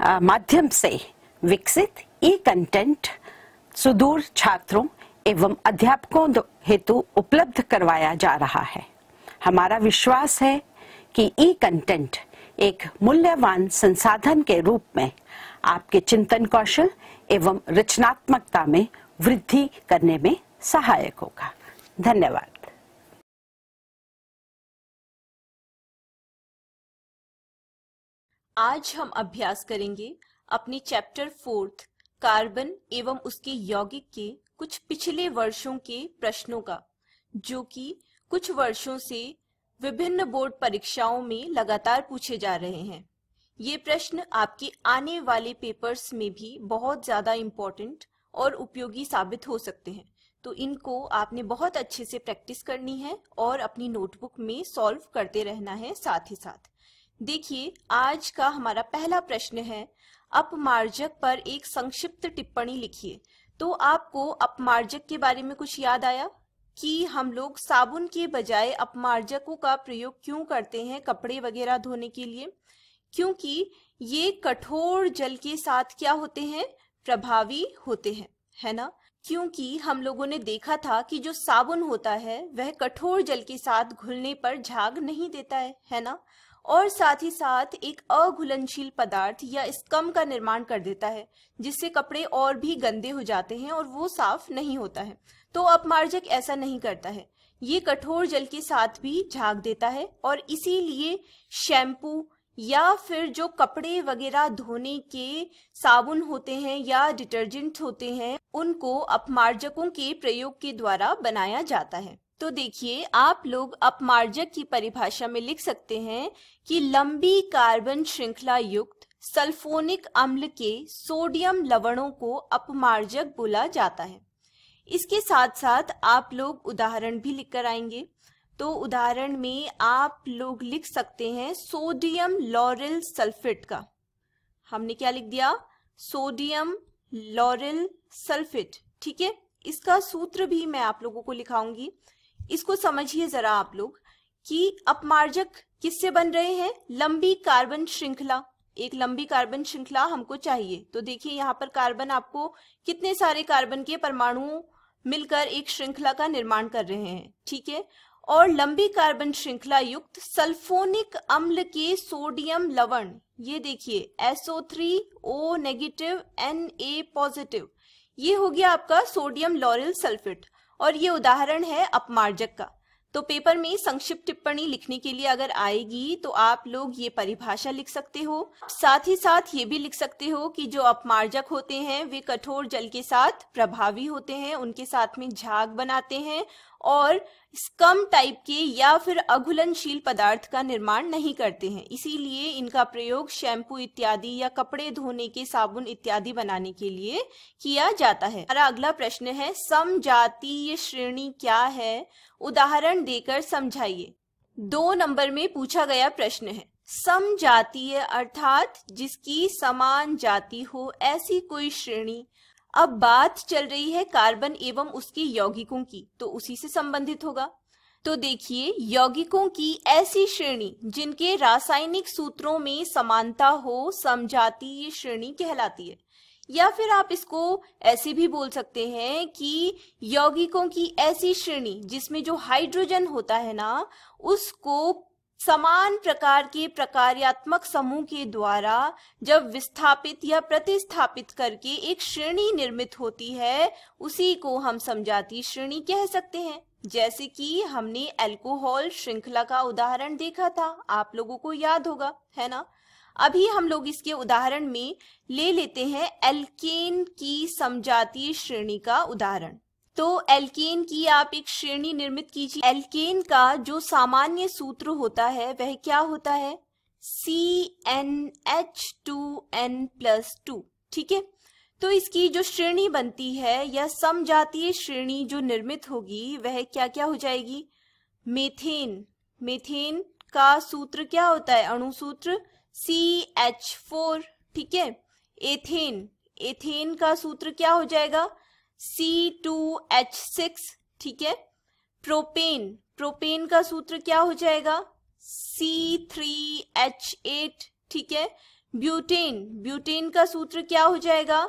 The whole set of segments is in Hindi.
माध्यम से विकसित ई कंटेंट सुदूर छात्रों एवं अध्यापकों हेतु उपलब्ध करवाया जा रहा है हमारा विश्वास है कि ई कंटेंट एक मूल्यवान संसाधन के रूप में आपके चिंतन कौशल एवं रचनात्मकता में वृद्धि करने में सहायक होगा धन्यवाद आज हम अभ्यास करेंगे अपने चैप्टर फोर्थ कार्बन एवं उसके यौगिक के कुछ पिछले वर्षों के प्रश्नों का जो कि कुछ वर्षों से विभिन्न बोर्ड परीक्षाओं में लगातार पूछे जा रहे हैं ये प्रश्न आपके आने वाले पेपर्स में भी बहुत ज़्यादा इम्पोर्टेंट और उपयोगी साबित हो सकते हैं तो इनको आपने बहुत अच्छे से प्रैक्टिस करनी है और अपनी नोटबुक में सॉल्व करते रहना है साथ ही साथ देखिए आज का हमारा पहला प्रश्न है अपमार्जक पर एक संक्षिप्त टिप्पणी लिखिए तो आपको अपमार्जक के बारे में कुछ याद आया कि हम लोग साबुन के बजाय अपमार्जकों का प्रयोग क्यों करते हैं कपड़े वगैरह धोने के लिए क्योंकि ये कठोर जल के साथ क्या होते हैं प्रभावी होते हैं है ना क्योंकि हम लोगों ने देखा था कि जो साबुन होता है वह कठोर जल के साथ घुलने पर झाग नहीं देता है है ना और साथ ही साथ एक अघुलनशील पदार्थ या स्कम का निर्माण कर देता है जिससे कपड़े और भी गंदे हो जाते हैं और वो साफ नहीं होता है तो अपमार्जक ऐसा नहीं करता है ये कठोर जल के साथ भी झाग देता है और इसीलिए शैम्पू या फिर जो कपड़े वगैरह धोने के साबुन होते हैं या डिटर्जेंट होते हैं उनको अपमार्जकों के प्रयोग के द्वारा बनाया जाता है तो देखिए आप लोग अपमार्जक की परिभाषा में लिख सकते हैं कि लंबी कार्बन श्रृंखला युक्त सल्फोनिक अम्ल के सोडियम लवणों को अपमार्जक बोला जाता है इसके साथ साथ आप लोग उदाहरण भी लिख कर आएंगे तो उदाहरण में आप लोग लिख सकते हैं सोडियम लॉरल सल्फेट का हमने क्या लिख दिया सोडियम लॉरल सल्फेट ठीक है इसका सूत्र भी मैं आप लोगों को लिखाऊंगी इसको समझिए जरा आप लोग कि अपमार्जक किससे बन रहे हैं लंबी कार्बन श्रृंखला एक लंबी कार्बन श्रृंखला हमको चाहिए तो देखिए यहाँ पर कार्बन आपको कितने सारे कार्बन के परमाणुओं मिलकर एक श्रृंखला का निर्माण कर रहे हैं ठीक है और लंबी कार्बन श्रृंखला युक्त सल्फोनिक अम्ल के सोडियम लवण ये देखिए SO3 O negative Na positive ये हो गया आपका सोडियम लॉरिल सल्फेट और ये उदाहरण है अपमार्जक का तो पेपर में संक्षिप्त टिप्पणी लिखने के लिए अगर आएगी तो आप लोग ये परिभाषा लिख सकते हो साथ ही साथ ये भी लिख सकते हो कि जो अपमार्जक होते हैं वे कठोर जल के साथ प्रभावी होते हैं उनके साथ में झाग बनाते हैं और स्कम टाइप के या फिर अघुलनशील पदार्थ का निर्माण नहीं करते हैं इसीलिए इनका प्रयोग शैम्पू इत्यादि या कपड़े धोने के साबुन इत्यादि बनाने के लिए किया जाता है हमारा अगला प्रश्न है समजातीय श्रेणी क्या है उदाहरण देकर समझाइए दो नंबर में पूछा गया प्रश्न है समजातीय अर्थात जिसकी समान जाति हो ऐसी कोई श्रेणी अब बात चल रही है कार्बन एवं उसके यौगिकों की तो उसी से संबंधित होगा तो देखिए यौगिकों की ऐसी श्रेणी जिनके रासायनिक सूत्रों में समानता हो समझाती श्रेणी कहलाती है या फिर आप इसको ऐसे भी बोल सकते हैं कि यौगिकों की ऐसी श्रेणी जिसमें जो हाइड्रोजन होता है ना उसको समान प्रकार के प्रकार्यात्मक समूह के द्वारा जब विस्थापित या प्रतिस्थापित करके एक श्रेणी निर्मित होती है उसी को हम समझाती श्रेणी कह सकते हैं जैसे कि हमने अल्कोहल श्रृंखला का उदाहरण देखा था आप लोगों को याद होगा है ना अभी हम लोग इसके उदाहरण में ले लेते हैं एल्केन की समजातीय श्रेणी का उदाहरण तो एल्केन की आप एक श्रेणी निर्मित कीजिए एल्केन का जो सामान्य सूत्र होता है वह क्या होता है C N H two N plus two ठीक है तो इसकी जो श्रेणी बनती है या समजातीय श्रेणी जो निर्मित होगी वह क्या क्या हो जाएगी मेथेन मेथेन का सूत्र क्या होता है अणु सूत्र सी एच फोर ठीक है एथेन एथेन का सूत्र क्या हो जाएगा सी टू एच सिक्स ठीक है प्रोपेन प्रोपेन का सूत्र क्या हो जाएगा सी थ्री एच एट ठीक है ब्यूटेन ब्यूटेन का सूत्र क्या हो जाएगा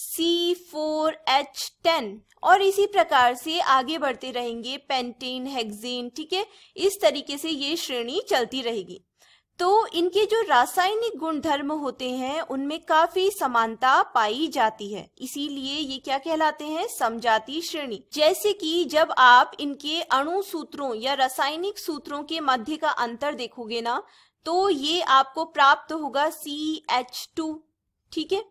सी फोर एच टेन और इसी प्रकार से आगे बढ़ते रहेंगे पेंटेन हेक्सेन ठीक है इस तरीके से ये श्रेणी चलती रहेगी तो इनके जो रासायनिक गुणधर्म होते हैं उनमें काफी समानता पाई जाती है इसीलिए ये क्या कहलाते हैं समझाती श्रेणी जैसे कि जब आप इनके अणु सूत्रों या रासायनिक सूत्रों के मध्य का अंतर देखोगे ना तो ये आपको प्राप्त होगा सी एच टू ठीक है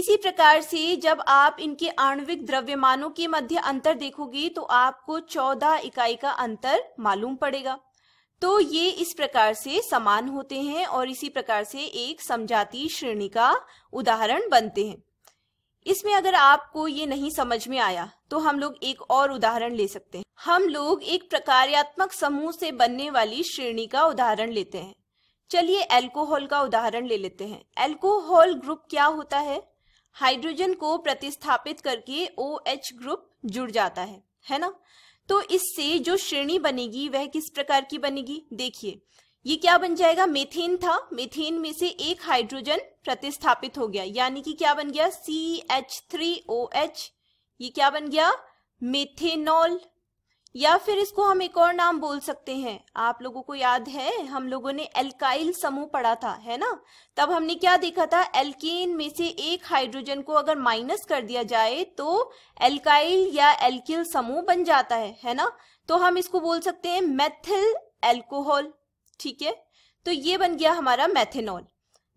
इसी प्रकार से जब आप इनके आणविक द्रव्यमानों के मध्य अंतर देखोगे तो आपको चौदह इकाई का अंतर मालूम पड़ेगा तो ये इस प्रकार से समान होते हैं और इसी प्रकार से एक समझाती श्रेणी का उदाहरण बनते हैं इसमें अगर आपको ये नहीं समझ में आया तो हम लोग एक और उदाहरण ले सकते हैं हम लोग एक प्रकार्यात्मक समूह से बनने वाली श्रेणी का उदाहरण लेते हैं चलिए एल्कोहल का उदाहरण ले लेते हैं एल्कोहल ग्रुप क्या होता है हाइड्रोजन को प्रतिस्थापित करके ओ OH ग्रुप जुड़ जाता है है ना तो इससे जो श्रेणी बनेगी वह किस प्रकार की बनेगी देखिए ये क्या बन जाएगा मेथेन था मेथेन में से एक हाइड्रोजन प्रतिस्थापित हो गया यानी कि क्या बन गया C H three O H ये क्या बन गया मेथेनॉल या फिर इसको हम एक और नाम बोल सकते हैं आप लोगों को याद है हम लोगों ने एल्काइल समूह पढ़ा था है ना तब हमने क्या देखा था एल्केन में से एक हाइड्रोजन को अगर माइनस कर दिया जाए तो एल्काइल या एल्किल समूह बन जाता है है ना तो हम इसको बोल सकते हैं मेथिल एल्कोहल ठीक है तो ये बन गया हमारा मैथेनॉल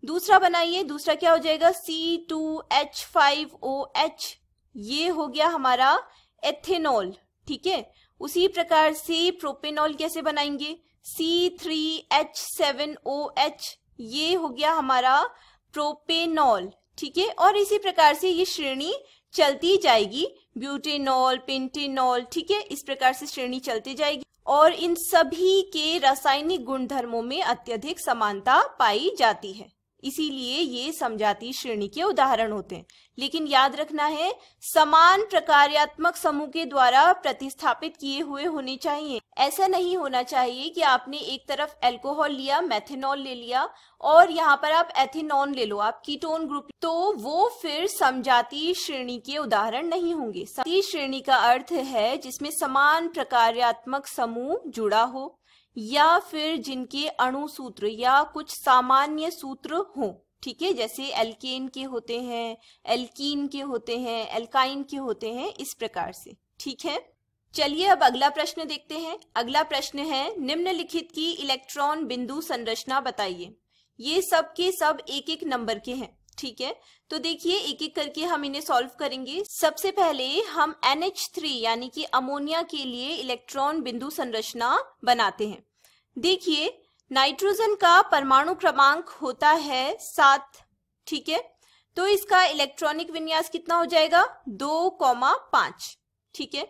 दूसरा बनाइए दूसरा क्या हो जाएगा C two H five O H ये हो गया हमारा एथेनॉल ठीक है उसी प्रकार से प्रोपेनॉल कैसे बनाएंगे C three H seven O H ये हो गया हमारा प्रोपेनॉल ठीक है और इसी प्रकार से ये श्रेणी चलती जाएगी ब्यूटेनॉल पेंटेनॉल ठीक है इस प्रकार से श्रेणी चलती जाएगी और इन सभी के रासायनिक गुणधर्मों में अत्यधिक समानता पाई जाती है इसीलिए ये समझाती श्रेणी के उदाहरण होते हैं लेकिन याद रखना है समान प्रकार्यात्मक समूह के द्वारा प्रतिस्थापित किए हुए होने चाहिए ऐसा नहीं होना चाहिए कि आपने एक तरफ एल्कोहल लिया मैथेनॉल ले लिया और यहाँ पर आप एथेनॉन ले लो आप कीटोन ग्रुप तो वो फिर समझाती श्रेणी के उदाहरण नहीं होंगे समझाती श्रेणी का अर्थ है जिसमें समान प्रकार्यात्मक समूह जुड़ा हो या फिर जिनके अणु सूत्र या कुछ सामान्य सूत्र हो ठीक है जैसे एल्केन के होते हैं एल्कीन के होते हैं एल्काइन के होते हैं इस प्रकार से ठीक है चलिए अब अगला प्रश्न देखते हैं अगला प्रश्न है निम्नलिखित की इलेक्ट्रॉन बिंदु संरचना बताइए ये सब के सब एक एक नंबर के हैं ठीक है तो देखिए एक एक करके हम इन्हें सॉल्व करेंगे सबसे पहले हम NH3 यानी कि अमोनिया के लिए इलेक्ट्रॉन बिंदु संरचना बनाते हैं देखिए नाइट्रोजन का परमाणु क्रमांक होता है सात ठीक है तो इसका इलेक्ट्रॉनिक विन्यास कितना हो जाएगा दो कौमा पांच ठीक है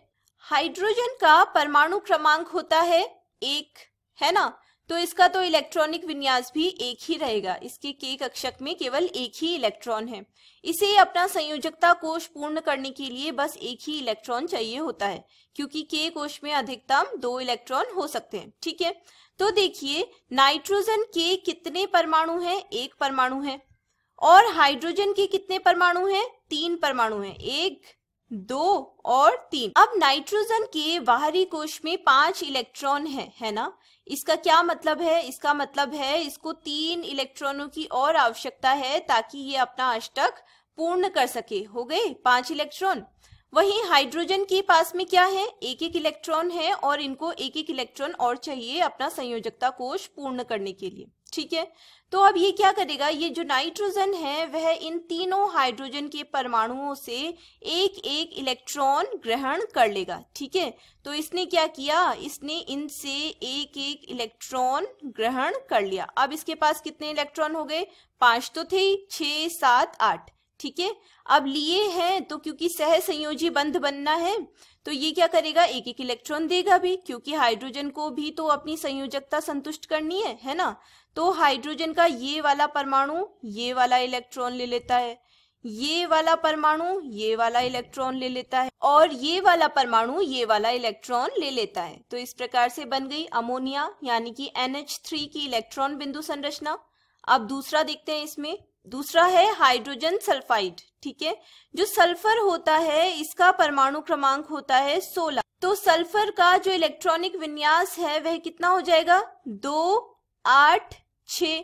हाइड्रोजन का परमाणु क्रमांक होता है एक है ना तो इसका तो इलेक्ट्रॉनिक विन्यास भी एक ही रहेगा इसके के कक्षक में केवल एक ही इलेक्ट्रॉन है इसे अपना संयोजकता कोश पूर्ण करने के लिए बस एक ही इलेक्ट्रॉन चाहिए होता है क्योंकि के कोष में अधिकतम दो इलेक्ट्रॉन हो सकते हैं ठीक है तो देखिए नाइट्रोजन के कितने परमाणु हैं एक परमाणु है और हाइड्रोजन के कितने परमाणु हैं तीन परमाणु हैं एक दो और तीन अब नाइट्रोजन के बाहरी कोश में पांच इलेक्ट्रॉन है है ना इसका क्या मतलब है इसका मतलब है इसको तीन इलेक्ट्रॉनों की और आवश्यकता है ताकि ये अपना अष्टक पूर्ण कर सके हो गए पांच इलेक्ट्रॉन वहीं हाइड्रोजन के पास में क्या है एक एक इलेक्ट्रॉन है और इनको एक एक इलेक्ट्रॉन और चाहिए अपना संयोजकता कोष पूर्ण करने के लिए ठीक है तो अब ये क्या करेगा ये जो नाइट्रोजन है वह इन तीनों हाइड्रोजन के परमाणुओं से एक एक इलेक्ट्रॉन ग्रहण कर लेगा ठीक है तो इसने क्या किया इसने इनसे एक एक इलेक्ट्रॉन ग्रहण कर लिया अब इसके पास कितने इलेक्ट्रॉन हो गए पांच तो थे छ सात आठ ठीक है अब लिए हैं तो क्योंकि सह संयोजी बंध बनना है तो ये क्या करेगा एक एक इलेक्ट्रॉन देगा भी क्योंकि हाइड्रोजन को भी तो अपनी संयोजकता संतुष्ट करनी है है ना तो हाइड्रोजन का ये वाला परमाणु ये वाला इलेक्ट्रॉन ले लेता है ये वाला परमाणु ये वाला इलेक्ट्रॉन ले लेता है और ये वाला परमाणु ये वाला इलेक्ट्रॉन ले लेता है तो इस प्रकार से बन गई अमोनिया यानी कि NH3 की इलेक्ट्रॉन बिंदु संरचना अब दूसरा देखते हैं इसमें दूसरा है हाइड्रोजन सल्फाइड ठीक है जो सल्फर होता है इसका परमाणु क्रमांक होता है सोलह तो सल्फर का जो इलेक्ट्रॉनिक विन्यास है वह कितना हो जाएगा दो आठ छ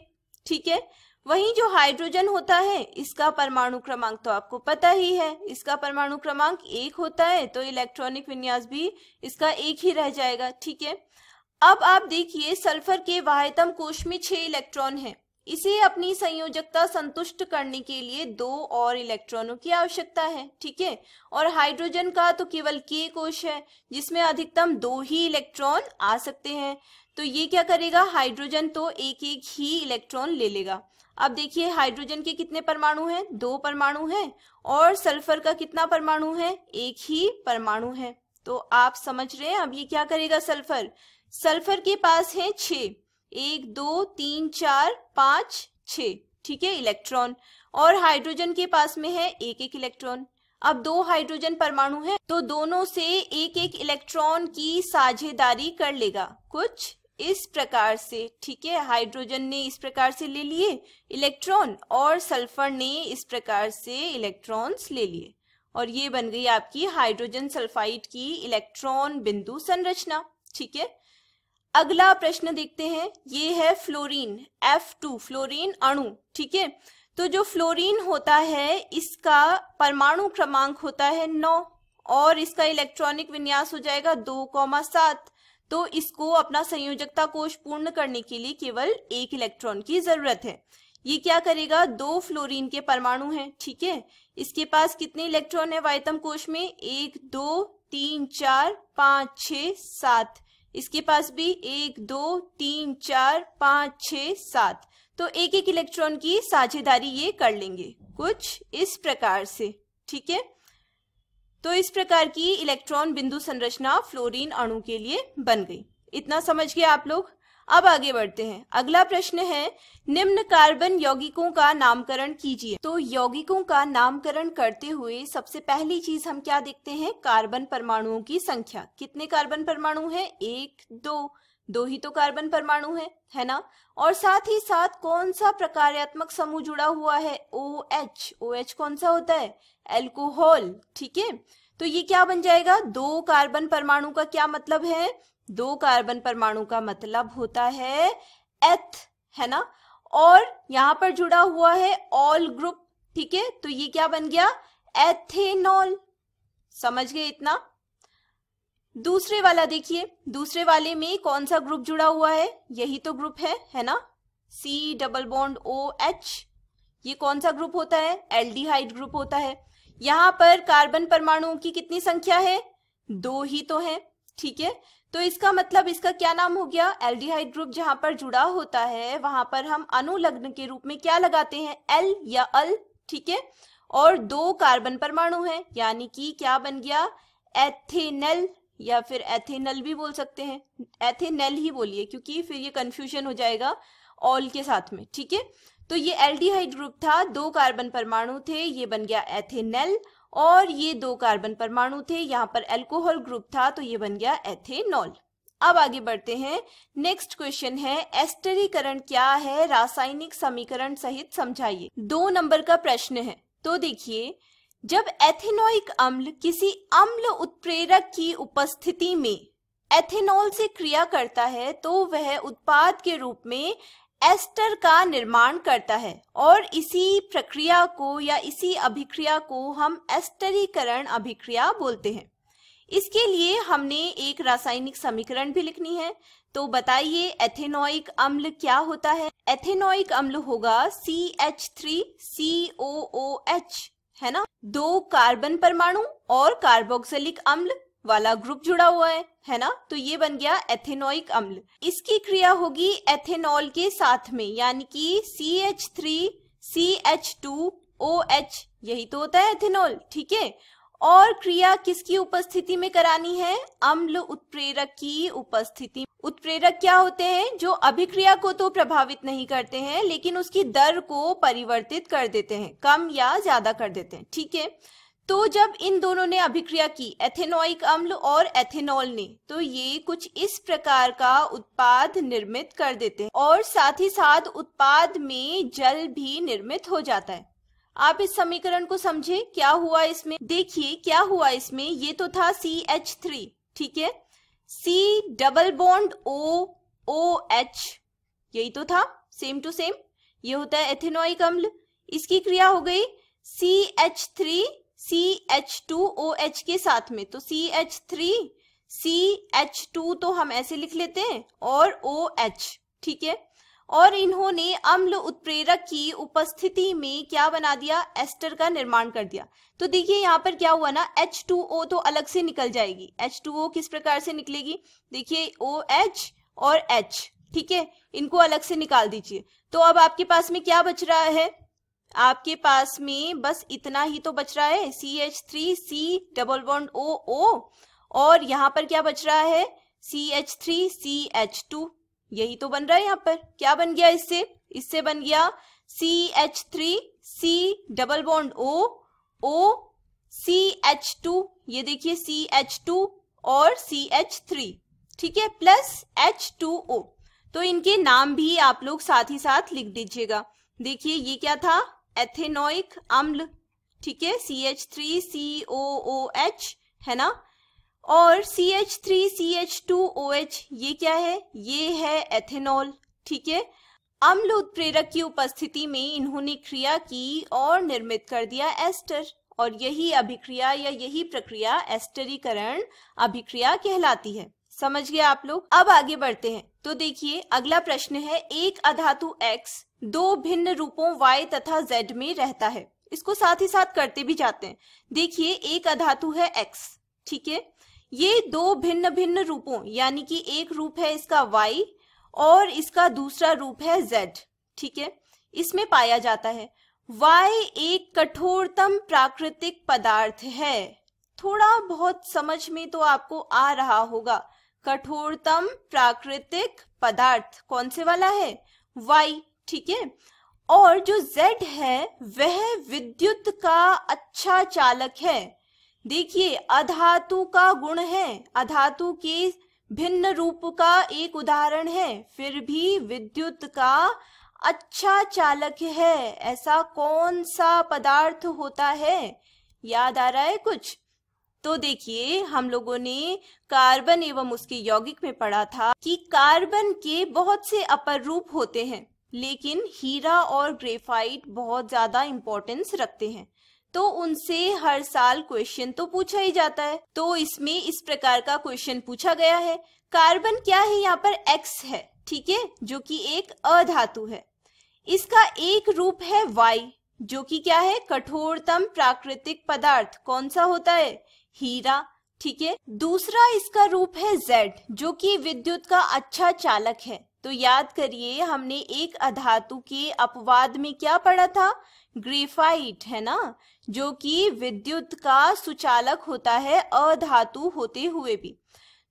ठीक है वही जो हाइड्रोजन होता है इसका परमाणु क्रमांक तो आपको पता ही है इसका परमाणु क्रमांक एक होता है तो इलेक्ट्रॉनिक विन्यास भी इसका एक ही रह जाएगा ठीक है अब आप देखिए सल्फर के वाहतम कोश में छह इलेक्ट्रॉन हैं इसे अपनी संयोजकता संतुष्ट करने के लिए दो और इलेक्ट्रॉनों की आवश्यकता है ठीक है और हाइड्रोजन का तो केवल के कोश है जिसमें अधिकतम दो ही इलेक्ट्रॉन आ सकते हैं तो ये क्या करेगा हाइड्रोजन तो एक एक ही इलेक्ट्रॉन ले लेगा अब देखिए हाइड्रोजन के कितने परमाणु हैं दो परमाणु हैं और सल्फर का कितना परमाणु है एक ही परमाणु है तो आप समझ रहे हैं अब ये क्या करेगा सल्फर सल्फर के पास है छ एक दो तीन चार पांच छ ठीक है इलेक्ट्रॉन और हाइड्रोजन के पास में है एक एक इलेक्ट्रॉन अब दो हाइड्रोजन परमाणु है तो दोनों से एक एक इलेक्ट्रॉन की साझेदारी कर लेगा कुछ इस प्रकार से ठीक है हाइड्रोजन ने इस प्रकार से ले लिए इलेक्ट्रॉन और सल्फर ने इस प्रकार से इलेक्ट्रॉन्स ले लिए और ये बन गई आपकी हाइड्रोजन सल्फाइड की इलेक्ट्रॉन बिंदु संरचना ठीक है अगला प्रश्न देखते हैं ये है फ्लोरीन F2 फ्लोरीन अणु ठीक है तो जो फ्लोरीन होता है इसका परमाणु क्रमांक होता है नौ और इसका इलेक्ट्रॉनिक विन्यास हो जाएगा दो कौमा सात तो इसको अपना संयोजकता कोष पूर्ण करने के लिए केवल एक इलेक्ट्रॉन की जरूरत है ये क्या करेगा दो फ्लोरीन के परमाणु हैं ठीक है इसके पास कितने इलेक्ट्रॉन है वायतम कोष में एक दो तीन चार पांच छ सात इसके पास भी एक दो तीन चार पांच छ सात तो एक एक इलेक्ट्रॉन की साझेदारी ये कर लेंगे कुछ इस प्रकार से ठीक है तो इस प्रकार की इलेक्ट्रॉन बिंदु संरचना फ्लोरीन अणु के लिए बन गई इतना समझ गए आप लोग अब आगे बढ़ते हैं अगला प्रश्न है निम्न कार्बन यौगिकों का नामकरण कीजिए तो यौगिकों का नामकरण करते हुए सबसे पहली चीज हम क्या देखते हैं कार्बन परमाणुओं की संख्या कितने कार्बन परमाणु हैं एक दो दो ही तो कार्बन परमाणु है है ना और साथ ही साथ कौन सा प्रकार्यात्मक समूह जुड़ा हुआ है ओ एच ओ एच कौन सा होता है एल्कोहल ठीक है तो ये क्या बन जाएगा दो कार्बन परमाणु का क्या मतलब है दो कार्बन परमाणु का मतलब होता है एथ है ना और यहां पर जुड़ा हुआ है ऑल ग्रुप ठीक है तो ये क्या बन गया एथेनॉल समझ गए इतना दूसरे वाला देखिए दूसरे वाले में कौन सा ग्रुप जुड़ा हुआ है यही तो ग्रुप है है ना C double bond O H ये कौन सा ग्रुप होता है एल ग्रुप होता है यहां पर कार्बन परमाणुओं की कितनी संख्या है दो ही तो है ठीक है तो इसका मतलब इसका क्या नाम हो गया एल ग्रुप जहां पर जुड़ा होता है वहां पर हम अनुलग्न के रूप में क्या लगाते हैं एल या अल ठीक है और दो कार्बन परमाणु है यानी कि क्या बन गया एथेनल या फिर एथेनल भी बोल सकते हैं एथेनल ही बोलिए क्योंकि फिर ये कंफ्यूजन हो जाएगा ऑल के साथ में ठीक है तो ये एल्डिहाइड ग्रुप था दो कार्बन परमाणु थे ये बन गया एथेनल और ये दो कार्बन परमाणु थे यहाँ पर एल्कोहल ग्रुप था तो ये बन गया एथेनॉल अब आगे बढ़ते हैं नेक्स्ट क्वेश्चन है एस्टरीकरण क्या है रासायनिक समीकरण सहित समझाइए दो नंबर का प्रश्न है तो देखिए जब एथेनोइक अम्ल किसी अम्ल उत्प्रेरक की उपस्थिति में एथेनॉल से क्रिया करता है तो वह उत्पाद के रूप में एस्टर का निर्माण करता है और इसी प्रक्रिया को या इसी अभिक्रिया को हम एस्टरीकरण अभिक्रिया बोलते हैं इसके लिए हमने एक रासायनिक समीकरण भी लिखनी है तो बताइए एथेनोइक अम्ल क्या होता है एथेनोइक अम्ल होगा C H three C O O H है ना दो कार्बन परमाणु और कार्बोक्सिलिक अम्ल वाला ग्रुप जुड़ा हुआ है है ना तो ये बन गया एथेनोइक अम्ल इसकी क्रिया होगी एथेनॉल के साथ में यानी कि C H three C H two O H यही तो होता है एथेनॉल ठीक है और क्रिया किसकी उपस्थिति में करानी है अम्ल उत्प्रेरक की उपस्थिति उत्प्रेरक क्या होते हैं जो अभिक्रिया को तो प्रभावित नहीं करते हैं लेकिन उसकी दर को परिवर्तित कर देते हैं कम या ज्यादा कर देते हैं ठीक है तो जब इन दोनों ने अभिक्रिया की एथेनोइक अम्ल और एथेनॉल ने तो ये कुछ इस प्रकार का उत्पाद निर्मित कर देते हैं और साथ ही साथ उत्पाद में जल भी निर्मित हो जाता है आप इस समीकरण को समझे क्या हुआ इसमें देखिए क्या हुआ इसमें ये तो था सी एच थ्री ठीक है C double bond O O H यही तो था सेम टू सेम ये होता है एथेनोइक अम्ल इसकी क्रिया हो गई C H three C H two O H के साथ में तो C H three C H two तो हम ऐसे लिख लेते हैं और ओ एच ठीक है और इन्होंने अम्ल उत्प्रेरक की उपस्थिति में क्या बना दिया एस्टर का निर्माण कर दिया तो देखिए यहाँ पर क्या हुआ ना H2O तो अलग से निकल जाएगी H2O किस प्रकार से निकलेगी देखिए OH और H ठीक है इनको अलग से निकाल दीजिए तो अब आपके पास में क्या बच रहा है आपके पास में बस इतना ही तो बच रहा है C H three C double bond O O और यहाँ पर क्या बच रहा है C H three C H two यही तो बन रहा है यहाँ पर क्या बन गया इससे इससे बन गया C H three C double bond O O C H two ये देखिए सी एच टू और सी एच थ्री ठीक है प्लस एच टू ओ तो इनके नाम भी आप लोग साथ ही साथ लिख दीजिएगा देखिए ये क्या था एथेनोइक अम्ल ठीक है C H three C O O H है ना और C H three C H two O H ये क्या है ये है एथेनॉल ठीक है अम्ल उत्प्रेरक की उपस्थिति में इन्होंने क्रिया की और निर्मित कर दिया एस्टर और यही अभिक्रिया या यही प्रक्रिया एस्टरीकरण अभिक्रिया कहलाती है समझ गए आप लोग अब आगे बढ़ते हैं तो देखिए अगला प्रश्न है एक अधातु एक्स दो भिन्न रूपों वाई तथा जेड में रहता है इसको साथ ही साथ करते भी जाते हैं देखिए एक अधातु है एक्स ठीक है ये दो भिन्न भिन्न रूपों यानी कि एक रूप है इसका y और इसका दूसरा रूप है z ठीक है इसमें पाया जाता है y एक कठोरतम प्राकृतिक पदार्थ है थोड़ा बहुत समझ में तो आपको आ रहा होगा कठोरतम प्राकृतिक पदार्थ कौन से वाला है वाई ठीक है और जो जेड है वह विद्युत का अच्छा चालक है देखिए अधातु का गुण है अधातु के भिन्न रूप का एक उदाहरण है फिर भी विद्युत का अच्छा चालक है ऐसा कौन सा पदार्थ होता है याद आ रहा है कुछ तो देखिए हम लोगों ने कार्बन एवं उसके यौगिक में पढ़ा था कि कार्बन के बहुत से अपर रूप होते हैं लेकिन हीरा और ग्रेफाइट बहुत ज्यादा इंपॉर्टेंस रखते हैं तो उनसे हर साल क्वेश्चन तो पूछा ही जाता है तो इसमें इस प्रकार का क्वेश्चन पूछा गया है कार्बन क्या है यहाँ पर एक्स है ठीक है जो कि एक अधातु है इसका एक रूप है वाई जो कि क्या है कठोरतम प्राकृतिक पदार्थ कौन सा होता है हीरा ठीक है दूसरा इसका रूप है जेड जो कि विद्युत का अच्छा चालक है तो याद करिए हमने एक अधातु के अपवाद में क्या पढ़ा था ग्रेफाइट है ना जो कि विद्युत का सुचालक होता है अधातु होते हुए भी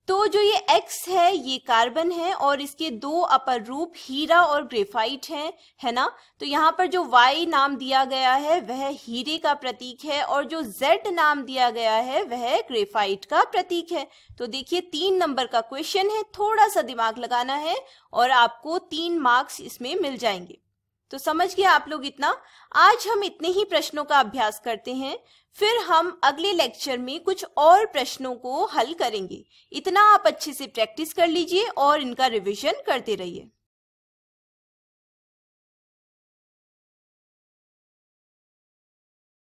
तो जो ये एक्स है ये कार्बन है और इसके दो अपर रूप हीरा और ग्रेफाइट हैं है ना तो यहाँ पर जो वाई नाम दिया गया है वह हीरे का प्रतीक है और जो जेड नाम दिया गया है वह ग्रेफाइट का प्रतीक है तो देखिए तीन नंबर का क्वेश्चन है थोड़ा सा दिमाग लगाना है और आपको तीन मार्क्स इसमें मिल जाएंगे तो समझ गए आप लोग इतना आज हम इतने ही प्रश्नों का अभ्यास करते हैं फिर हम अगले लेक्चर में कुछ और प्रश्नों को हल करेंगे इतना आप अच्छे से प्रैक्टिस कर लीजिए और इनका रिविजन करते रहिए